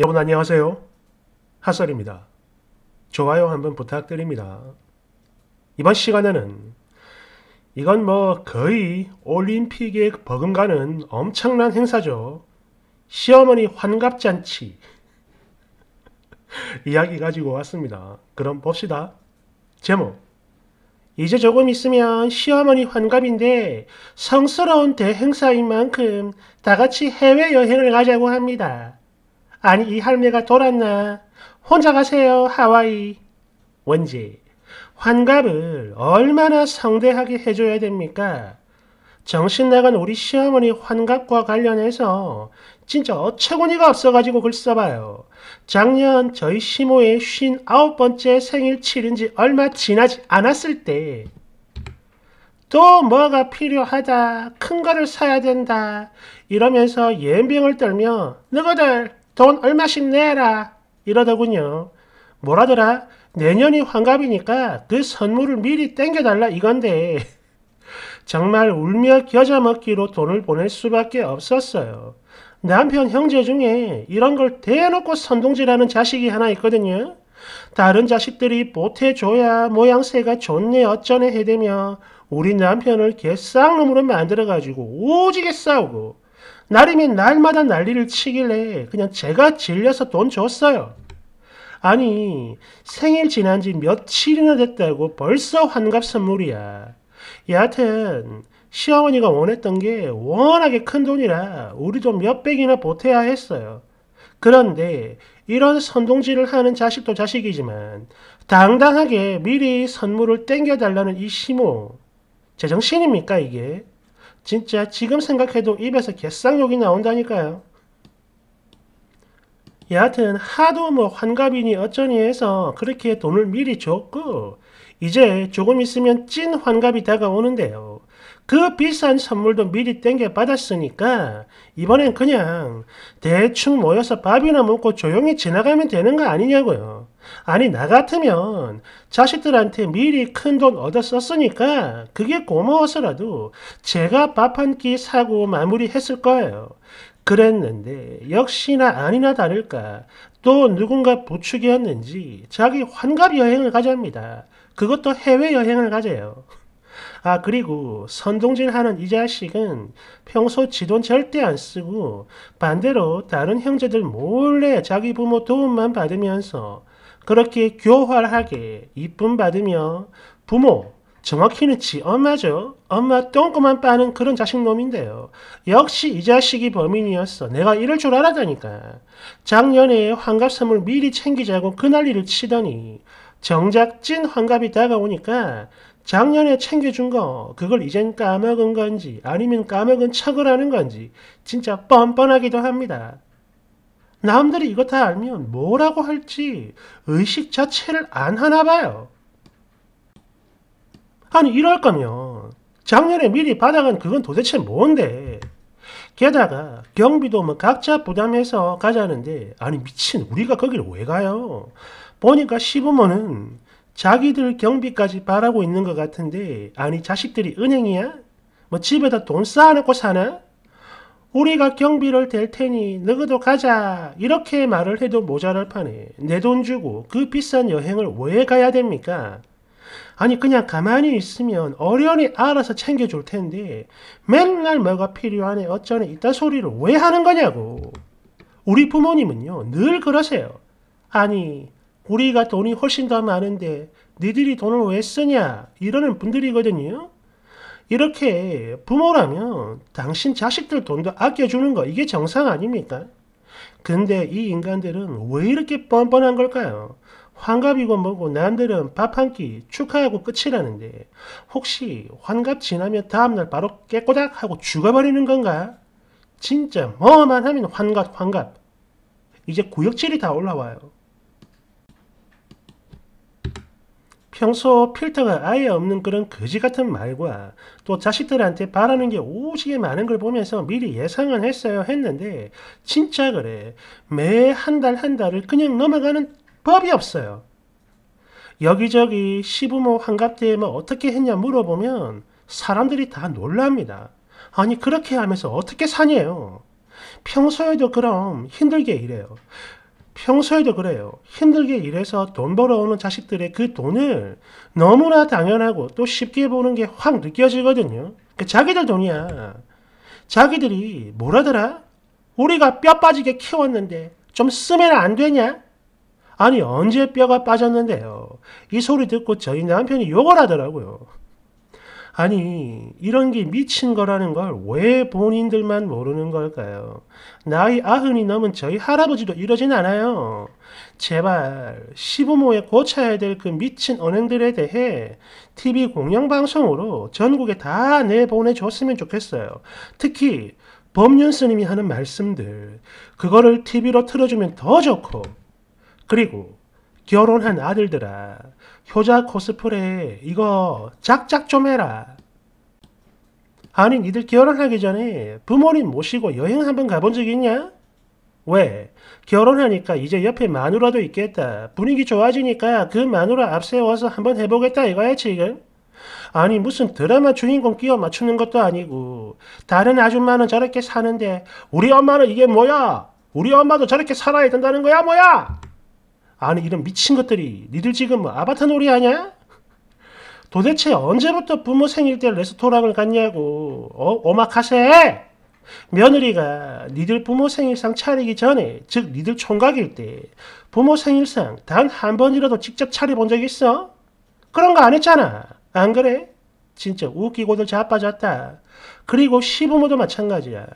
여러분 안녕하세요. 하설입니다 좋아요 한번 부탁드립니다. 이번 시간에는 이건 뭐 거의 올림픽에 버금가는 엄청난 행사죠. 시어머니 환갑잔치 이야기 가지고 왔습니다. 그럼 봅시다. 제목 이제 조금 있으면 시어머니 환갑인데 성스러운 대행사인 만큼 다같이 해외여행을 가자고 합니다. 아니 이 할매가 돌았나? 혼자 가세요 하와이. 왠지 환갑을 얼마나 성대하게 해줘야 됩니까? 정신나간 우리 시어머니 환갑과 관련해서 진짜 어처구니가 없어가지고 글 써봐요. 작년 저희 시모의 59번째 생일 치른 지 얼마 지나지 않았을 때 또 뭐가 필요하다, 큰 거를 사야 된다 이러면서 예병을 떨며 너희들 돈 얼마씩 내라 이러더군요. 뭐라더라? 내년이 환갑이니까 그 선물을 미리 땡겨달라 이건데 정말 울며 겨자 먹기로 돈을 보낼 수밖에 없었어요. 남편 형제 중에 이런 걸 대놓고 선동질하는 자식이 하나 있거든요. 다른 자식들이 보태줘야 모양새가 좋네 어쩌네 해대며 우리 남편을 개쌍놈으로 만들어가지고 오지게 싸우고 날이면 날마다 난리를 치길래 그냥 제가 질려서 돈 줬어요. 아니 생일 지난 지 며칠이나 됐다고 벌써 환갑 선물이야. 여하튼 시어머니가 원했던 게 워낙에 큰 돈이라 우리도 몇백이나 보태야 했어요. 그런데 이런 선동질을 하는 자식도 자식이지만 당당하게 미리 선물을 땡겨달라는 이 심호 제정신입니까 이게? 진짜 지금 생각해도 입에서 개쌍욕이 나온다니까요. 여하튼 하도 뭐 환갑이니 어쩌니 해서 그렇게 돈을 미리 줬고 이제 조금 있으면 찐 환갑이 다가오는데요. 그 비싼 선물도 미리 땡겨 받았으니까 이번엔 그냥 대충 모여서 밥이나 먹고 조용히 지나가면 되는 거 아니냐고요. 아니 나 같으면 자식들한테 미리 큰 돈 얻어 썼으니까 그게 고마워서라도 제가 밥 한 끼 사고 마무리했을 거예요. 그랬는데 역시나 아니나 다를까 또 누군가 부축이었는지 자기 환갑 여행을 가자합니다 그것도 해외 여행을 가재요. 아 그리고 선동진하는이 자식은 평소 지돈 절대 안 쓰고 반대로 다른 형제들 몰래 자기 부모 도움만 받으면서 그렇게 교활하게 이쁨 받으며 부모, 정확히는 지 엄마죠. 엄마 똥꼬만 빠는 그런 자식놈인데요. 역시 이 자식이 범인이었어. 내가 이럴 줄 알았다니까. 작년에 환갑 선물 미리 챙기자고 그 난리를 치더니 정작 찐 환갑이 다가오니까 작년에 챙겨준 거 그걸 이젠 까먹은 건지 아니면 까먹은 척을 하는 건지 진짜 뻔뻔하기도 합니다. 남들이 이거 다 알면 뭐라고 할지 의식 자체를 안 하나 봐요. 아니 이럴 거면 작년에 미리 받아간 그건 도대체 뭔데? 게다가 경비도 뭐 각자 부담해서 가자는데 아니 미친 우리가 거길 왜 가요? 보니까 시부모는 자기들 경비까지 바라고 있는 것 같은데 아니 자식들이 은행이야? 뭐 집에다 돈 쌓아놓고 사나? 우리가 경비를 댈 테니 너희도 가자 이렇게 말을 해도 모자랄 판에 내 돈 주고 그 비싼 여행을 왜 가야 됩니까? 아니 그냥 가만히 있으면 어련히 알아서 챙겨줄 텐데 맨날 뭐가 필요하네 어쩌네 이딴 소리를 왜 하는 거냐고 우리 부모님은요 늘 그러세요 아니 우리가 돈이 훨씬 더 많은데 니들이 돈을 왜 쓰냐 이러는 분들이거든요 이렇게 부모라면 당신 자식들 돈도 아껴주는 거 이게 정상 아닙니까? 근데 이 인간들은 왜 이렇게 뻔뻔한 걸까요? 환갑이고 뭐고 남들은 밥 한 끼 축하하고 끝이라는데 혹시 환갑 지나면 다음날 바로 깨꼬닥 하고 죽어버리는 건가? 진짜 뭐만 하면 환갑 환갑 이제 구역질이 다 올라와요. 평소 필터가 아예 없는 그런 거지 같은 말과 또 자식들한테 바라는 게 오지게 많은 걸 보면서 미리 예상은 했어요 했는데 진짜 그래 매 한 달한 한 달을 그냥 넘어가는 법이 없어요. 여기저기 시부모 환갑때 뭐 어떻게 했냐 물어보면 사람들이 다 놀랍니다. 아니 그렇게 하면서 어떻게 사냐요. 평소에도 그럼 힘들게 일해요. 평소에도 그래요. 힘들게 일해서 돈 벌어오는 자식들의 그 돈을 너무나 당연하고 또 쉽게 보는 게 확 느껴지거든요. 그 자기들 돈이야. 자기들이 뭐라더라? 우리가 뼈 빠지게 키웠는데 좀 쓰면 안 되냐? 아니 언제 뼈가 빠졌는데요. 이 소리 듣고 저희 남편이 욕을 하더라고요. 아니 이런 게 미친 거라는 걸 왜 본인들만 모르는 걸까요? 나이 아흔이 넘은 저희 할아버지도 이러진 않아요. 제발 시부모의 고쳐야 될 그 미친 언행들에 대해 TV 공영방송으로 전국에 다 내보내줬으면 좋겠어요. 특히 법륜 스님이 하는 말씀들 그거를 TV로 틀어주면 더 좋고 그리고 결혼한 아들들아 효자 코스프레 이거 작작 좀 해라. 아니 니들 결혼하기 전에 부모님 모시고 여행 한번 가본 적 있냐? 왜? 결혼하니까 이제 옆에 마누라도 있겠다. 분위기 좋아지니까 그 마누라 앞세워서 한번 해보겠다 이거야 지금? 아니 무슨 드라마 주인공 끼워 맞추는 것도 아니고 다른 아줌마는 저렇게 사는데 우리 엄마는 이게 뭐야? 우리 엄마도 저렇게 살아야 된다는 거야 뭐야? 아니 이런 미친 것들이 니들 지금 아바타 놀이 하냐? 도대체 언제부터 부모 생일 때 레스토랑을 갔냐고 어? 오마카세! 며느리가 니들 부모 생일상 차리기 전에 즉 니들 총각일 때 부모 생일상 단 한 번이라도 직접 차려본 적 있어? 그런 거 안 했잖아 안 그래? 진짜 웃기고들 자빠졌다 그리고 시부모도 마찬가지야.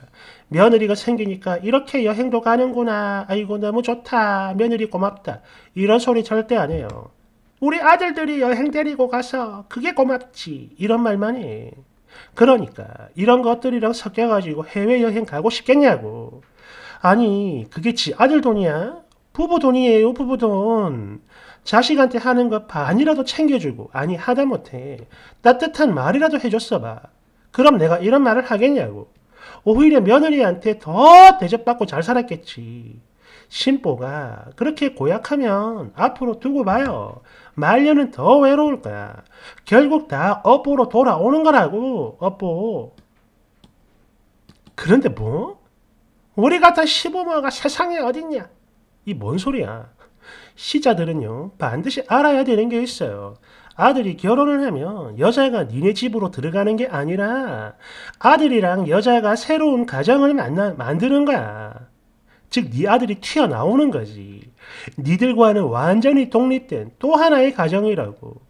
며느리가 생기니까 이렇게 여행도 가는구나. 아이고 너무 좋다. 며느리 고맙다. 이런 소리 절대 안 해요. 우리 아들들이 여행 데리고 가서 그게 고맙지. 이런 말만 해. 그러니까 이런 것들이랑 섞여가지고 해외여행 가고 싶겠냐고. 아니 그게 지 아들 돈이야? 부부 돈이에요 부부 돈. 자식한테 하는 것 반이라도 챙겨주고 아니 하다못해 따뜻한 말이라도 해줬어봐. 그럼 내가 이런 말을 하겠냐고. 오히려 며느리한테 더 대접받고 잘 살았겠지. 신보가 그렇게 고약하면 앞으로 두고 봐요. 말년은 더 외로울 거야. 결국 다 업보로 돌아오는 거라고. 업보. 그런데 뭐? 우리 같은 시부모가 세상에 어딨냐? 이 뭔 소리야? 시자들은요 반드시 알아야 되는 게 있어요. 아들이 결혼을 하면 여자가 니네 집으로 들어가는 게 아니라 아들이랑 여자가 새로운 가정을 만나, 만드는 거야. 즉, 네 아들이 튀어나오는 거지. 니들과는 완전히 독립된 또 하나의 가정이라고.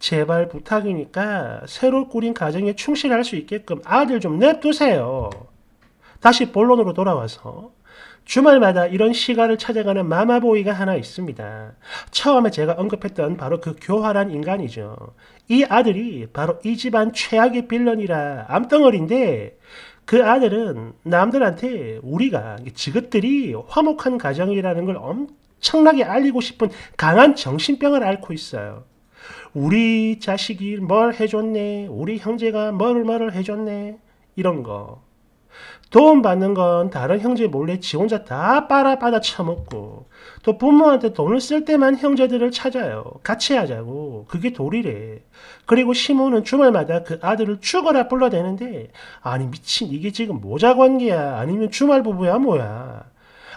제발 부탁이니까 새로 꾸린 가정에 충실할 수 있게끔 아들 좀 냅두세요. 다시 본론으로 돌아와서 주말마다 이런 시간을 찾아가는 마마보이가 하나 있습니다. 처음에 제가 언급했던 바로 그 교활한 인간이죠. 이 아들이 바로 이 집안 최악의 빌런이라 암덩어리인데 그 아들은 남들한테 우리가 지긋들이 화목한 가정이라는 걸 엄청나게 알리고 싶은 강한 정신병을 앓고 있어요. 우리 자식이 뭘 해줬네, 우리 형제가 뭘 뭘 해줬네 이런 거. 도움받는 건 다른 형제 몰래 지 혼자 다 빨아 받아 처먹고 또 부모한테 돈을 쓸 때만 형제들을 찾아요. 같이 하자고. 그게 도리래. 그리고 시모는 주말마다 그 아들을 죽어라 불러대는데 아니 미친 이게 지금 모자관계야 아니면 주말 부부야 뭐야.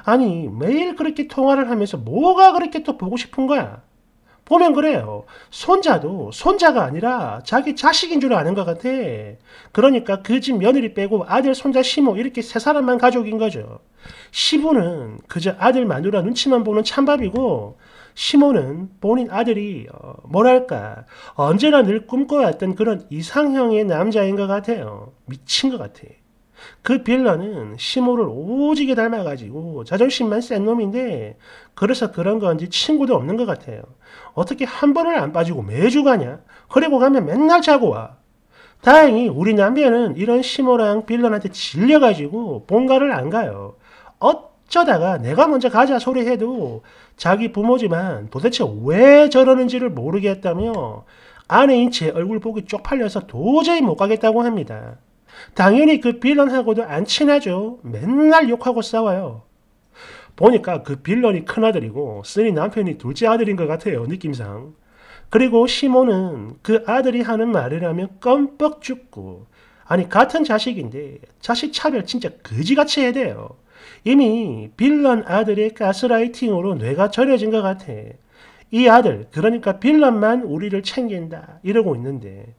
아니 매일 그렇게 통화를 하면서 뭐가 그렇게 또 보고 싶은 거야. 보면 그래요. 손자도 손자가 아니라 자기 자식인 줄 아는 것 같아. 그러니까 그 집 며느리 빼고 아들, 손자, 시모 이렇게 세 사람만 가족인 거죠. 시부는 그저 아들, 마누라 눈치만 보는 찬밥이고 시모는 본인 아들이 어, 뭐랄까 언제나 늘 꿈꿔왔던 그런 이상형의 남자인 것 같아요. 미친 것 같아. 그 빌런은 시모를 오지게 닮아가지고 자존심만 센 놈인데 그래서 그런 건지 친구도 없는 것 같아요. 어떻게 한 번을 안 빠지고 매주 가냐? 그리고 가면 맨날 자고 와. 다행히 우리 남편은 이런 시모랑 빌런한테 질려가지고 본가를 안 가요. 어쩌다가 내가 먼저 가자 소리해도 자기 부모지만 도대체 왜 저러는지를 모르겠다며 아내인 제 얼굴 보기 쪽팔려서 도저히 못 가겠다고 합니다. 당연히 그 빌런하고도 안 친하죠. 맨날 욕하고 싸워요. 보니까 그 빌런이 큰아들이고 쓰니 남편이 둘째 아들인 것 같아요. 느낌상. 그리고 시몬은 그 아들이 하는 말이라면 껌뻑 죽고 아니 같은 자식인데 자식 차별 진짜 거지같이 해야 돼요. 이미 빌런 아들의 가스라이팅으로 뇌가 절여진 것 같아. 이 아들 그러니까 빌런만 우리를 챙긴다 이러고 있는데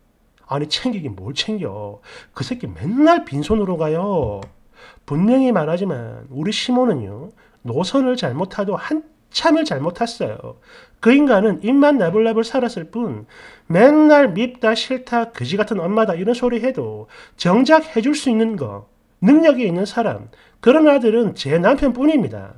아니 챙기긴 뭘 챙겨. 그 새끼 맨날 빈손으로 가요. 분명히 말하지만 우리 시모는요 노선을 잘못 타도 한참을 잘못 탔어요. 그 인간은 입만 나불나불 살았을 뿐 맨날 밉다 싫다 그지 같은 엄마다 이런 소리 해도 정작 해줄 수 있는 거 능력이 있는 사람 그런 아들은 제 남편뿐입니다.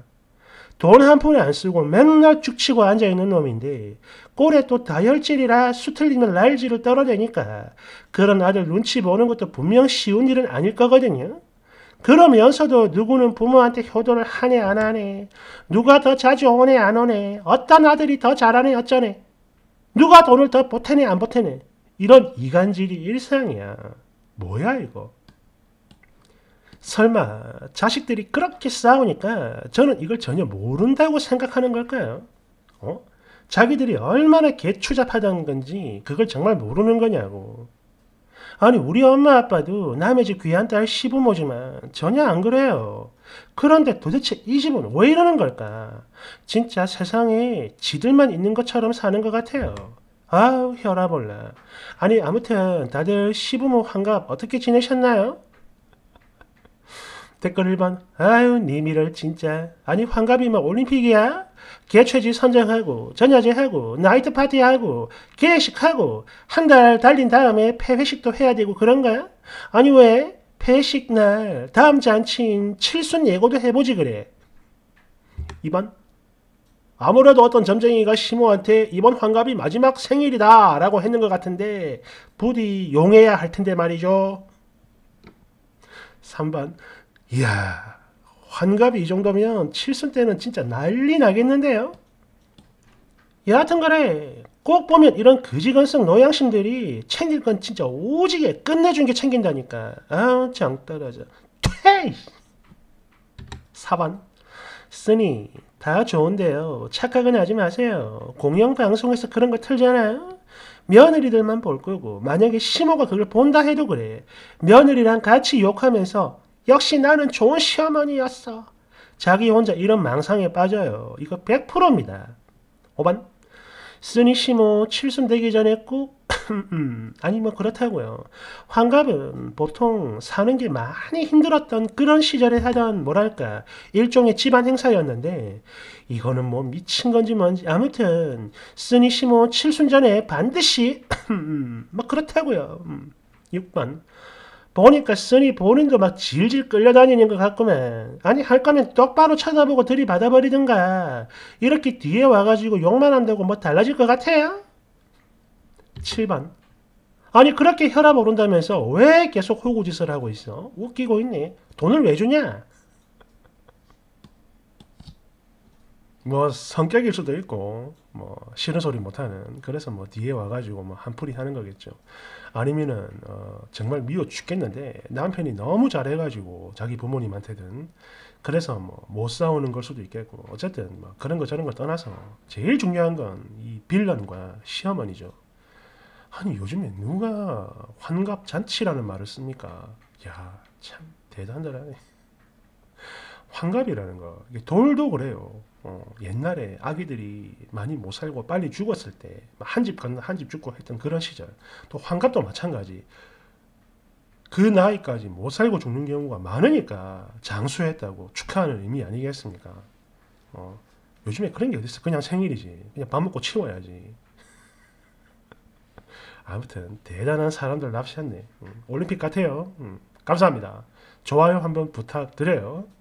돈한 푼에 안 쓰고 맨날 죽치고 앉아있는 놈인데 꼴에 또 다혈질이라 수틀리면 날지를 떨어대니까 그런 아들 눈치 보는 것도 분명 쉬운 일은 아닐 거거든요. 그러면서도 누구는 부모한테 효도를 하네 안 하네 누가 더 자주 오네 안 오네 어떤 아들이 더 잘하네 어쩌네 누가 돈을 더 보태네 안 보태네 이런 이간질이 일상이야 뭐야 이거 설마 자식들이 그렇게 싸우니까 저는 이걸 전혀 모른다고 생각하는 걸까요? 어? 자기들이 얼마나 개추잡하다 건지 그걸 정말 모르는 거냐고. 아니 우리 엄마 아빠도 남의 집 귀한 딸 시부모지만 전혀 안 그래요. 그런데 도대체 이 집은 왜 이러는 걸까? 진짜 세상에 지들만 있는 것처럼 사는 것 같아요. 아우 혈압 올라. 아니 아무튼 다들 시부모 환갑 어떻게 지내셨나요? 댓글 1번 아유 님이랄 네 진짜 아니 환갑이면 뭐 올림픽이야? 개최지 선정하고 전야제하고 나이트 파티하고 개식하고한 달 달린 다음에 폐회식도 해야 되고 그런가? 아니 왜폐식날 다음 잔치인 칠순 예고도 해보지 그래 2번 아무래도 어떤 점쟁이가 시모한테 이번 환갑이 마지막 생일이다 라고 했는 것 같은데 부디 용해야 할 텐데 말이죠 3번 이야 환갑이 이 정도면 칠순 때는 진짜 난리 나겠는데요. 여하튼 간에 꼭 보면 이런 거지건성 노양심들이 챙길 건 진짜 오지게 끝내준 게 챙긴다니까. 아, 장 떨어져. 퇴 4번. 쓰니, 다 좋은데요. 착각은 하지 마세요. 공영방송에서 그런 거 틀잖아요. 며느리들만 볼 거고, 만약에 시모가 그걸 본다 해도 그래. 며느리랑 같이 욕하면서 역시 나는 좋은 시어머니였어. 자기 혼자 이런 망상에 빠져요. 이거 100%입니다. 5번. 스니시모 뭐 칠순되기 전에 꼭 아니 뭐 그렇다고요. 환갑은 보통 사는 게 많이 힘들었던 그런 시절에 하던 뭐랄까 일종의 집안 행사였는데 이거는 뭐 미친 건지 뭔지 아무튼 스니시모 뭐 칠순 전에 반드시 뭐 그렇다고요. 6번 음. 보니까 쓰니 보는 거 막 질질 끌려다니는 것 같구만. 아니 할 거면 똑바로 쳐다보고 들이받아버리든가. 이렇게 뒤에 와가지고 욕만 한다고 뭐 달라질 것 같아요? 7번 아니 그렇게 혈압 오른다면서 왜 계속 호구짓을 하고 있어? 웃기고 있니? 돈을 왜 주냐? 뭐 성격일 수도 있고 뭐 싫은 소리 못하는 그래서 뭐 뒤에 와가지고 뭐 한풀이 하는 거겠죠 아니면은 어 정말 미워 죽겠는데 남편이 너무 잘해가지고 자기 부모님한테든 그래서 뭐 못 싸우는 걸 수도 있겠고 어쨌든 뭐 그런 거 저런 걸 떠나서 제일 중요한 건 이 빌런과 시어머니죠 아니 요즘에 누가 환갑 잔치라는 말을 씁니까 야 참대단하네 환갑이라는 거 돌도 그래요 어, 옛날에 아기들이 많이 못 살고 빨리 죽었을 때한집 갔나 한집 죽고 했던 그런 시절 또 환갑도 마찬가지 그 나이까지 못 살고 죽는 경우가 많으니까 장수했다고 축하하는 의미 아니겠습니까? 어, 요즘에 그런 게 어딨어 그냥 생일이지 그냥 밥 먹고 치워야지 아무튼 대단한 사람들 납치했네 음, 올림픽 같아요 음, 감사합니다 좋아요 한번 부탁드려요